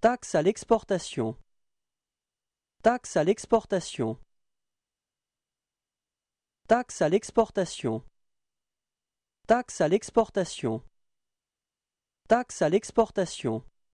Taxe à l'exportation. Taxe à l'exportation. Taxe à l'exportation. Taxe à l'exportation. Taxe à l'exportation.